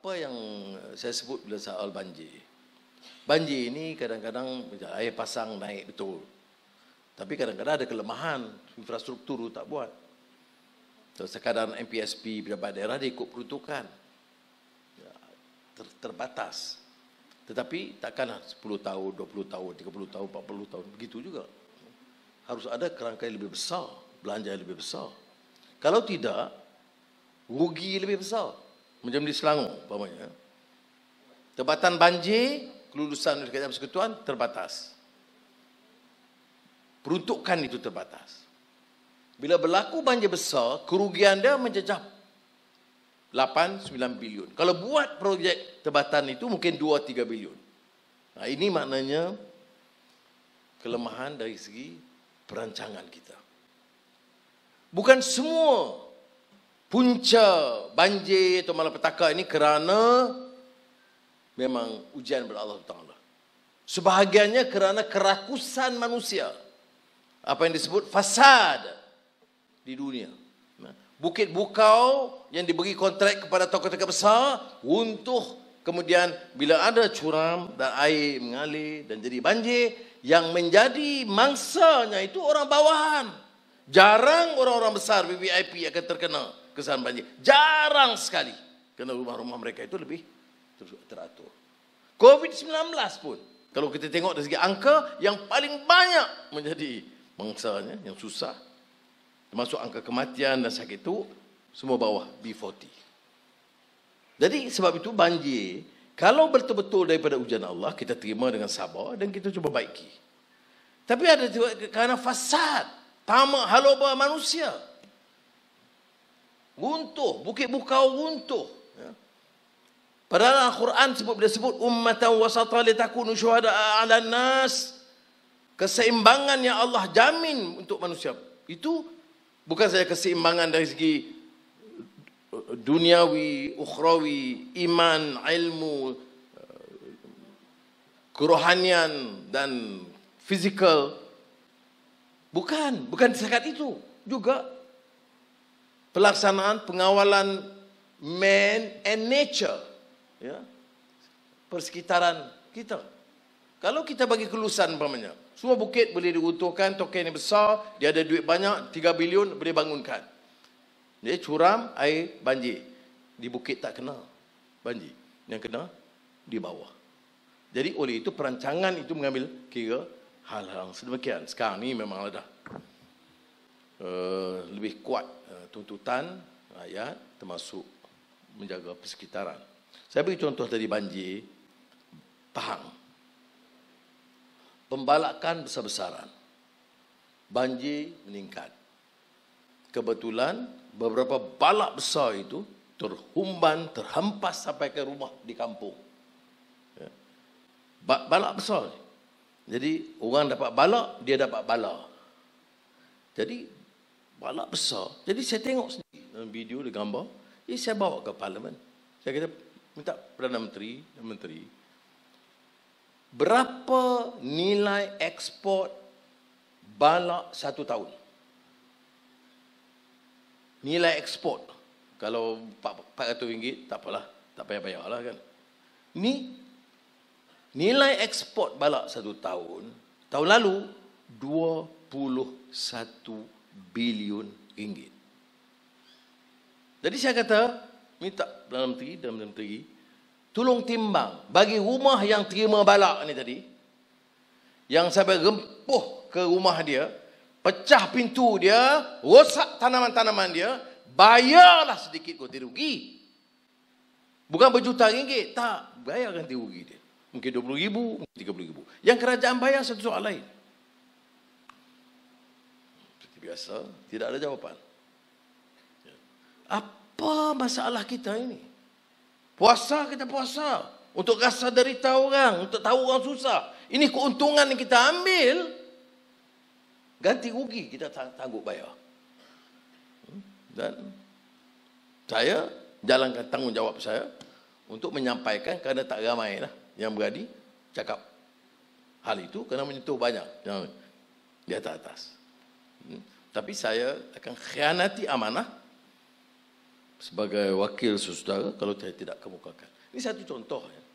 apa yang eh, saya sebut bila soal banjir. Banjir ini kadang-kadang air pasang naik betul. Tapi kadang-kadang ada kelemahan infrastruktur tak buat. Sekadar MPSP beberapa daerah dia ikut perutukan ya, Ter terbatas. Tetapi takkan 10 tahun, 20 tahun, 30 tahun, 40 tahun. Begitu juga. Harus ada kerangka yang lebih besar. Belanja yang lebih besar. Kalau tidak, rugi lebih besar. Macam di Selangor, bapaknya. Tebatan banjir, kelulusan Universiti Persekutuan terbatas. Peruntukan itu terbatas. Bila berlaku banjir besar, kerugian dia mencecah 8-9 bilion. Kalau buat projek tebatan itu mungkin 2-3 bilion. Nah, ini maknanya kelemahan dari segi perancangan kita. Bukan semua punca banjir atau malapetaka ini kerana memang ujian daripada Allah Taala. Sebahagiannya kerana kerakusan manusia. Apa yang disebut fasad di dunia. Bukit Bukau yang diberi kontrak kepada tokoh-tokoh besar runtuh kemudian bila ada curam dan air mengalir dan jadi banjir yang menjadi mangsanya itu orang bawahan. Jarang orang-orang besar VIP akan terkena kesan banjir. Jarang sekali. Kerana rumah-rumah mereka itu lebih teratur. COVID-19 pun. Kalau kita tengok dari segi angka yang paling banyak menjadi mangsanya yang susah. Termasuk angka kematian dan sakit itu semua bawah B40. Jadi sebab itu banjir kalau betul-betul daripada hujan Allah kita terima dengan sabar dan kita cuba baiki. Tapi ada juga kerana fasad tamak haloba manusia. Runtuh, bukit bukau runtuh. Ya. Padahal Al-Quran sebut bila sebut ummatan wasata litakunu syuhada ala nas keseimbangan yang Allah jamin untuk manusia. Itu bukan saja keseimbangan dari segi duniawi, ukhrawi, iman, ilmu, eh, kerohanian dan fizikal. Bukan, bukan sekat itu juga pelaksanaan pengawalan man and nature ya persekitaran kita kalau kita bagi kelulusan bermakna semua bukit boleh diutuhkan token yang besar dia ada duit banyak 3 bilion boleh bangunkan jadi curam air banjir di bukit tak kena banjir yang kena di bawah jadi oleh itu perancangan itu mengambil kira hal-hal sedemikian. Sekarang ni memang ada uh, lebih kuat uh, tuntutan rakyat termasuk menjaga persekitaran. Saya beri contoh tadi banjir Pahang. Pembalakan besar-besaran. Banjir meningkat. Kebetulan beberapa balak besar itu terhumban, terhempas sampai ke rumah di kampung. Ya. Balak besar. Jadi orang dapat balak, dia dapat bala. Jadi balak besar. Jadi saya tengok sendiri dalam video dia gambar. Jadi saya bawa ke parlimen. Saya kata minta Perdana Menteri, Menteri. Berapa nilai ekspor balak satu tahun? Nilai ekspor. Kalau RM400 tak apalah. Tak payah-payah lah kan. Ni Nilai ekspor balak satu tahun, tahun lalu 21 bilion ringgit. Jadi saya kata, minta dalam Menteri dalam Perdana Menteri, tolong timbang bagi rumah yang terima balak ni tadi, yang sampai rempuh ke rumah dia, pecah pintu dia, rosak tanaman-tanaman dia, bayarlah sedikit ganti rugi. Bukan berjuta ringgit, tak. Bayar ganti rugi dia. Mungkin 20 ribu, mungkin 30 ribu. Yang kerajaan bayar satu soal lain. Seperti biasa, tidak ada jawapan. Ya. Apa masalah kita ini? Puasa kita puasa. Untuk rasa derita orang, untuk tahu orang susah. Ini keuntungan yang kita ambil. Ganti rugi kita tanggung bayar. Hmm? Dan saya jalankan tanggungjawab saya untuk menyampaikan kerana tak ramai lah yang berani cakap hal itu kena menyentuh banyak yang di atas atas. Hmm. Tapi saya akan khianati amanah sebagai wakil saudara kalau saya tidak kemukakan. Ini satu contoh. Ya.